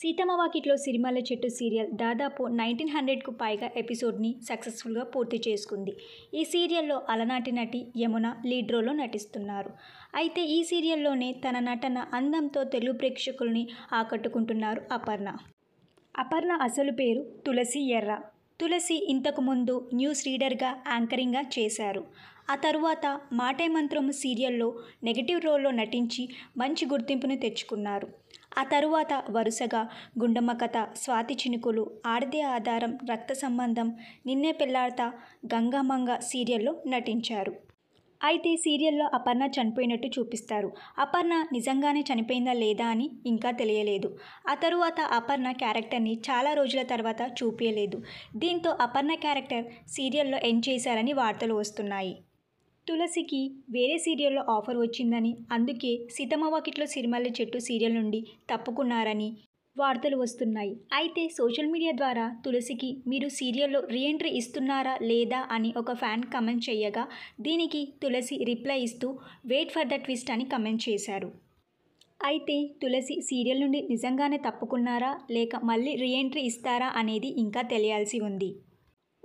సీతమ్మ వాకిట్లో సిరిమల్ల చెట్టు సీరియల్ దాదాపు నైన్టీన్ హండ్రెడ్కు పైగా ఎపిసోడ్ని సక్సెస్ఫుల్గా పూర్తి చేసుకుంది ఈ సీరియల్లో అలనాటి నటి యమున లీడ్ రోల్లో నటిస్తున్నారు అయితే ఈ సీరియల్లోనే తన నటన అందంతో తెలుగు ప్రేక్షకుల్ని ఆకట్టుకుంటున్నారు అపర్ణ అపర్ణ అసలు పేరు తులసి ఎర్ర తులసి ఇంతకుముందు న్యూస్ రీడర్గా యాంకరింగ్గా చేశారు ఆ తరువాత మాటే మంత్రము సీరియల్లో నెగిటివ్ రోల్లో నటించి మంచి గుర్తింపును తెచ్చుకున్నారు ఆ తరువాత వరుసగా గుండమ్మ కథ స్వాతి చినుకులు ఆడదే ఆధారం రక్త సంబంధం నిన్నే పెళ్లాడతా గంగామంగ సీరియల్లో నటించారు అయితే సీరియల్లో అపర్ణ చనిపోయినట్టు చూపిస్తారు అపర్ణ నిజంగానే చనిపోయిందా లేదా అని ఇంకా తెలియలేదు ఆ తరువాత అపర్ణ క్యారెక్టర్ని చాలా రోజుల తర్వాత చూపించలేదు దీంతో అపర్ణ క్యారెక్టర్ సీరియల్లో ఎండ్ చేశారని వార్తలు వస్తున్నాయి తులసికి వేరే సీరియల్లో ఆఫర్ వచ్చిందని అందుకే వాకిట్లో సిరిమల్లె చెట్టు సీరియల్ నుండి తప్పుకున్నారని వార్తలు వస్తున్నాయి అయితే సోషల్ మీడియా ద్వారా తులసికి మీరు సీరియల్లో రీఎంట్రీ ఇస్తున్నారా లేదా అని ఒక ఫ్యాన్ కమెంట్ చేయగా దీనికి తులసి రిప్లై ఇస్తూ వెయిట్ ఫర్ ద ట్విస్ట్ అని కమెంట్ చేశారు అయితే తులసి సీరియల్ నుండి నిజంగానే తప్పుకున్నారా లేక మళ్ళీ రీఎంట్రీ ఇస్తారా అనేది ఇంకా తెలియాల్సి ఉంది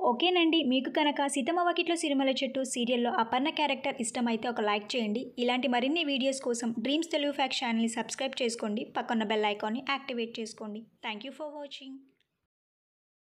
ఓకేనండి మీకు కనుక సీతమ్మ వకిట్లో సిరిమల చెట్టు సీరియల్లో అపర్ణ క్యారెక్టర్ ఇష్టమైతే ఒక లైక్ చేయండి ఇలాంటి మరిన్ని వీడియోస్ కోసం డ్రీమ్స్ తెలుగు ఫ్యాక్ ఛానల్ని సబ్స్క్రైబ్ చేసుకోండి పక్కన్న బెల్ ఐకాన్ని యాక్టివేట్ చేసుకోండి థ్యాంక్ యూ ఫర్ వాచింగ్